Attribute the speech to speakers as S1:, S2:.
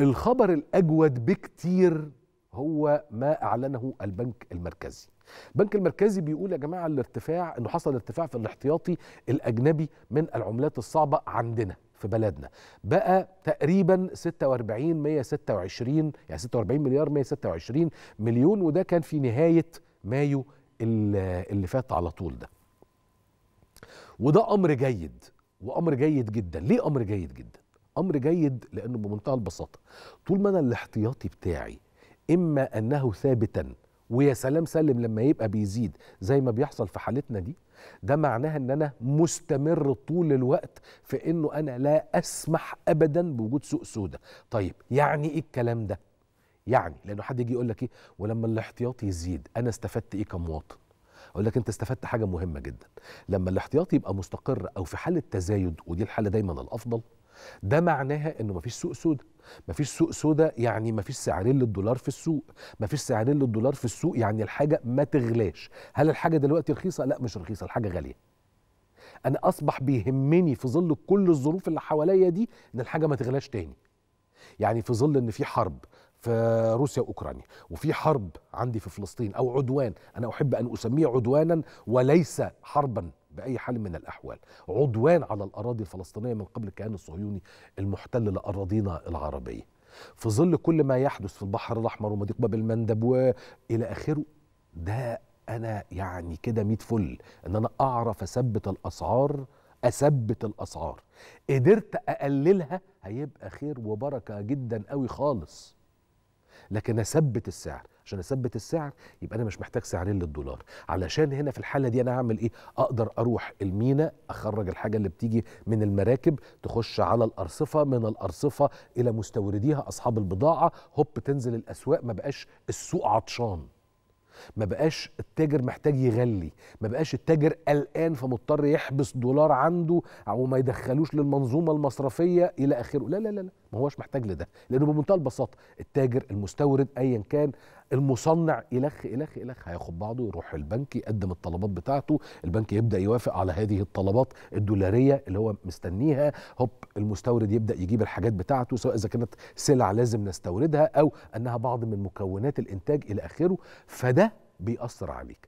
S1: الخبر الأجود بكتير هو ما أعلنه البنك المركزي البنك المركزي بيقول يا جماعة الارتفاع أنه حصل ارتفاع في الاحتياطي الأجنبي من العملات الصعبة عندنا في بلدنا بقى تقريبا 46 126 يعني 46 مليار 126 مليون وده كان في نهاية مايو اللي فات على طول ده وده أمر جيد وأمر جيد جدا ليه أمر جيد جدا امر جيد لانه بمنتهى البساطه طول ما انا الاحتياطي بتاعي اما انه ثابتا ويا سلام سلم لما يبقى بيزيد زي ما بيحصل في حالتنا دي ده معناها ان انا مستمر طول الوقت في انه انا لا اسمح ابدا بوجود سوق سوداء طيب يعني ايه الكلام ده يعني لانه حد يجي يقول لك ايه ولما الاحتياطي يزيد انا استفدت ايه كمواطن اقول لك انت استفدت حاجه مهمه جدا لما الاحتياطي يبقى مستقر او في حاله تزايد ودي الحاله دايما الافضل ده معناها انه مفيش سوق سودا مفيش سوق سودا يعني مفيش سعرين للدولار في السوق مفيش سعرين للدولار في السوق يعني الحاجه ما تغلاش هل الحاجه دلوقتي رخيصه لا مش رخيصه الحاجه غاليه انا اصبح بيهمني في ظل كل الظروف اللي حواليا دي ان الحاجه ما تغلاش تاني يعني في ظل ان في حرب في روسيا واوكرانيا وفي حرب عندي في فلسطين او عدوان انا احب ان اسميه عدوانا وليس حربا باي حال من الاحوال عدوان على الاراضي الفلسطينيه من قبل الكيان الصهيوني المحتل لاراضينا العربيه في ظل كل ما يحدث في البحر الاحمر ومضيق باب المندب والى اخره ده انا يعني كده ميت فل ان انا اعرف اثبت الاسعار اثبت الاسعار قدرت اقللها هيبقى خير وبركه جدا قوي خالص لكن اثبت السعر عشان اثبت السعر يبقى انا مش محتاج سعرين للدولار علشان هنا في الحاله دي انا اعمل ايه اقدر اروح المينا اخرج الحاجه اللي بتيجي من المراكب تخش على الارصفه من الارصفه الى مستورديها اصحاب البضاعه هوب تنزل الاسواق ما بقاش السوق عطشان ما بقاش التاجر محتاج يغلي ما بقاش التاجر قلقان فمضطر يحبس دولار عنده وما يدخلوش للمنظومه المصرفيه الى اخره لا لا لا, لا. ما هوش محتاج لده لانه بمنتهى البساطه التاجر المستورد ايا كان المصنع الخ الخ الخ هياخد بعضه يروح البنك يقدم الطلبات بتاعته البنك يبدا يوافق على هذه الطلبات الدولاريه اللي هو مستنيها هوب المستورد يبدا يجيب الحاجات بتاعته سواء اذا كانت سلع لازم نستوردها او انها بعض من مكونات الانتاج الى اخره فده بيأثر عليك